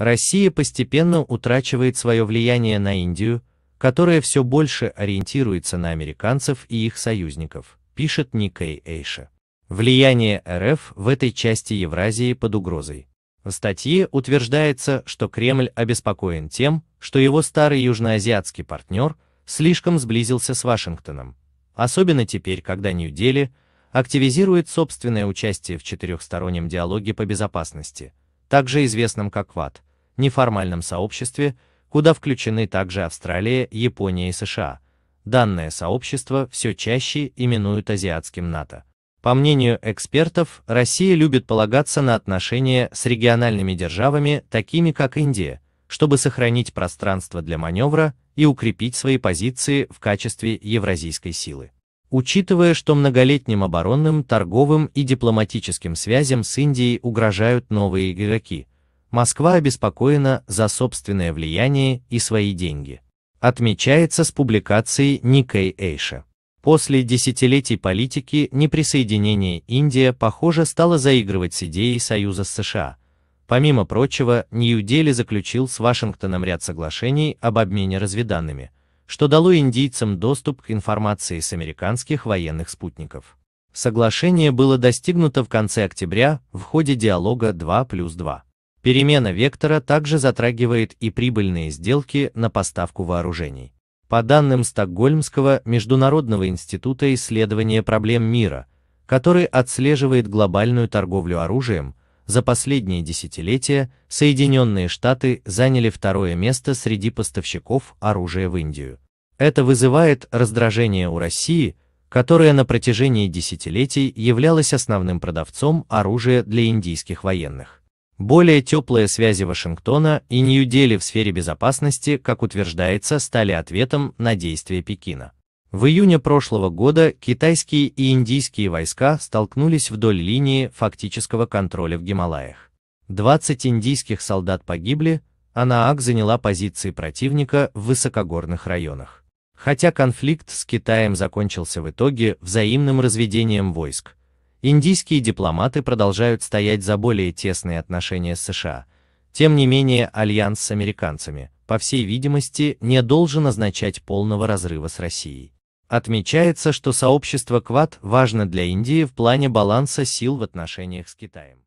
Россия постепенно утрачивает свое влияние на Индию, которая все больше ориентируется на американцев и их союзников, пишет Никей Эйша. Влияние РФ в этой части Евразии под угрозой. В статье утверждается, что Кремль обеспокоен тем, что его старый южноазиатский партнер слишком сблизился с Вашингтоном, особенно теперь, когда Нью-Дели активизирует собственное участие в четырехстороннем диалоге по безопасности, также известном как ВАД, неформальном сообществе, куда включены также Австралия, Япония и США. Данное сообщество все чаще именуют азиатским НАТО. По мнению экспертов, Россия любит полагаться на отношения с региональными державами, такими как Индия, чтобы сохранить пространство для маневра и укрепить свои позиции в качестве евразийской силы. Учитывая, что многолетним оборонным, торговым и дипломатическим связям с Индией угрожают новые игроки, Москва обеспокоена за собственное влияние и свои деньги. Отмечается с публикацией Никей Эйша. После десятилетий политики неприсоединения Индия, похоже, стала заигрывать с идеей союза с США. Помимо прочего, Нью-Дели заключил с Вашингтоном ряд соглашений об обмене разведанными, что дало индийцам доступ к информации с американских военных спутников. Соглашение было достигнуто в конце октября в ходе диалога 2 плюс 2. Перемена вектора также затрагивает и прибыльные сделки на поставку вооружений. По данным Стокгольмского международного института исследования проблем мира, который отслеживает глобальную торговлю оружием, за последние десятилетия Соединенные Штаты заняли второе место среди поставщиков оружия в Индию. Это вызывает раздражение у России, которая на протяжении десятилетий являлась основным продавцом оружия для индийских военных. Более теплые связи Вашингтона и Нью-Дели в сфере безопасности, как утверждается, стали ответом на действия Пекина. В июне прошлого года китайские и индийские войска столкнулись вдоль линии фактического контроля в Гималаях. 20 индийских солдат погибли, а Наак заняла позиции противника в высокогорных районах. Хотя конфликт с Китаем закончился в итоге взаимным разведением войск, Индийские дипломаты продолжают стоять за более тесные отношения с США. Тем не менее, альянс с американцами, по всей видимости, не должен означать полного разрыва с Россией. Отмечается, что сообщество КВАД важно для Индии в плане баланса сил в отношениях с Китаем.